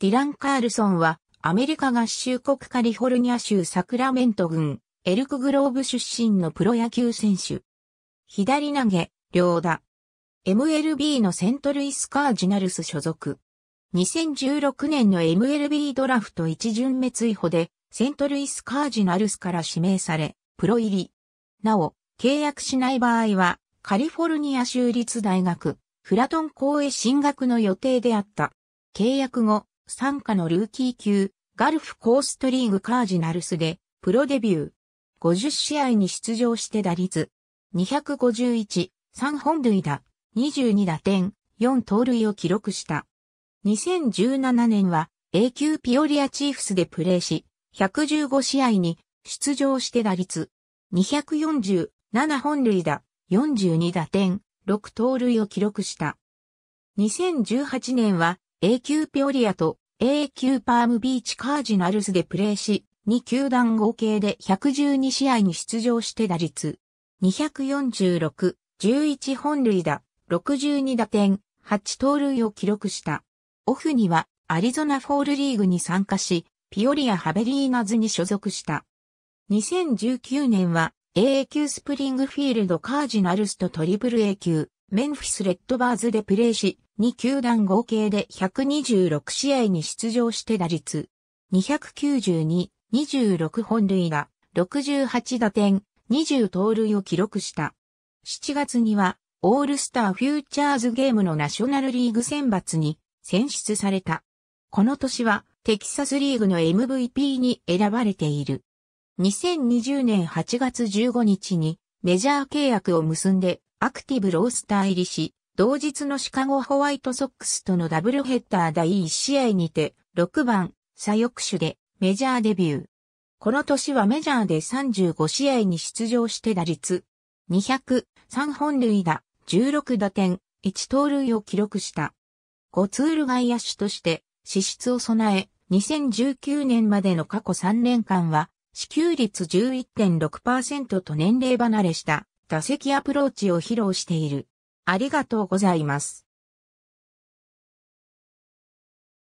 ディラン・カールソンは、アメリカ合衆国カリフォルニア州サクラメント郡、エルクグローブ出身のプロ野球選手。左投げ、両打。MLB のセントルイス・カージナルス所属。2016年の MLB ドラフト一巡目追捕で、セントルイス・カージナルスから指名され、プロ入り。なお、契約しない場合は、カリフォルニア州立大学、フラトン校へ進学の予定であった。契約後、参加のルーキー級、ガルフコーストリーグカージナルスで、プロデビュー。50試合に出場して打率。251、3本塁打、22打点、4盗塁を記録した。2017年は A 級ピオリアチーフスでプレーし、115試合に出場して打率。247本塁打、42打点、6盗塁を記録した。2018年は A 級ピオリアと A 級パームビーチカージナルスでプレーし、2球団合計で112試合に出場して打率。246、11本塁打、62打点、8盗塁を記録した。オフにはアリゾナフォールリーグに参加し、ピオリアハベリーナズに所属した。2019年は AA 級スプリングフィールドカージナルスとトリプル A 級メンフィス・レッドバーズでプレーし、2球団合計で126試合に出場して打率292、26本塁打、68打点、20盗塁を記録した。7月には、オールスターフューチャーズゲームのナショナルリーグ選抜に選出された。この年は、テキサスリーグの MVP に選ばれている。2020年8月15日にメジャー契約を結んでアクティブロースター入りし、同日のシカゴホワイトソックスとのダブルヘッダー第1試合にて、6番、左翼手でメジャーデビュー。この年はメジャーで35試合に出場して打率、200、3本塁打、16打点、1盗塁を記録した。5ツール外野手として、資質を備え、2019年までの過去3年間は、支給率11.6%と年齢離れした打席アプローチを披露している。ありがとうございます。